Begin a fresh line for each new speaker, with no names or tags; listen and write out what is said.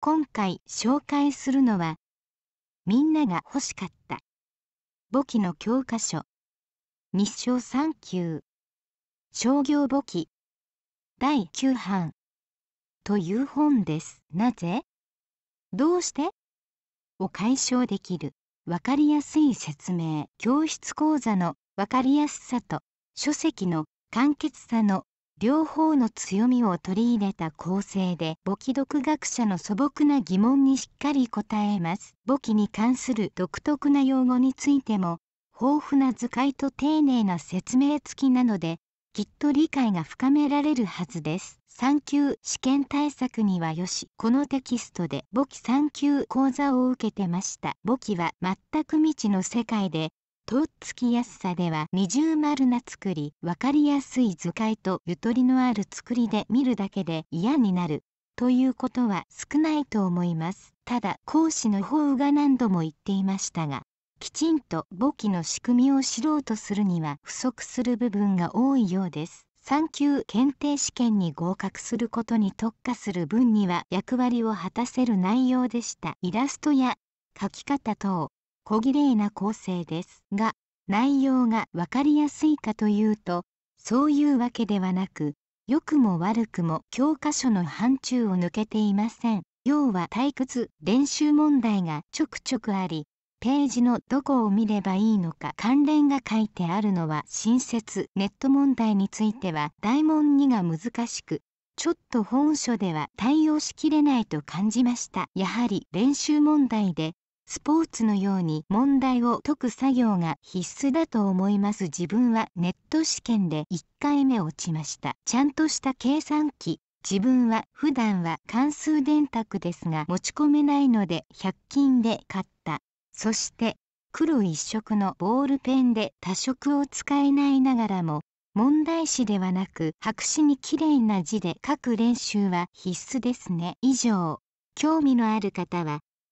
今回紹介するのはみんなが欲しかった簿記の教科書日照3級商業簿記第9版という本ですなぜどうしてを解消できるわかりやすい説明教室講座のわかりやすさと書籍の簡潔さの両方の強みを取り入れた構成で簿記独学者の素朴な疑問にしっかり答えます簿記に関する独特な用語についても豊富な図解と丁寧な説明付きなのできっと理解が深められるはずです3級試験対策にはよしこのテキストで簿記3級講座を受けてました簿記は全く未知の世界でとっつきやすさでは二重丸な作り分かりやすい図解とゆとりのある作りで見るだけで嫌になるということは少ないと思いますただ講師の方が何度も言っていましたがきちんと簿記の仕組みを知ろうとするには不足する部分が多いようです3級検定試験に合格することに特化する分には役割を果たせる内容でしたイラストや書き方等小綺麗な構成ですが内容が分かりやすいかというとそういうわけではなく良くも悪くも教科書の範疇を抜けていません要は退屈練習問題がちょくちょくありページのどこを見ればいいのか関連が書いてあるのは新設ネット問題については大問2が難しくちょっと本書では対応しきれないと感じましたやはり練習問題でスポーツのように問題を解く作業が必須だと思います自分はネット試験で1回目落ちましたちゃんとした計算機自分は普段は関数電卓ですが持ち込めないので100均で買ったそして黒一色のボールペンで多色を使えないながらも問題詞ではなく白紙にきれいな字で書く練習は必須ですね以上興味のある方は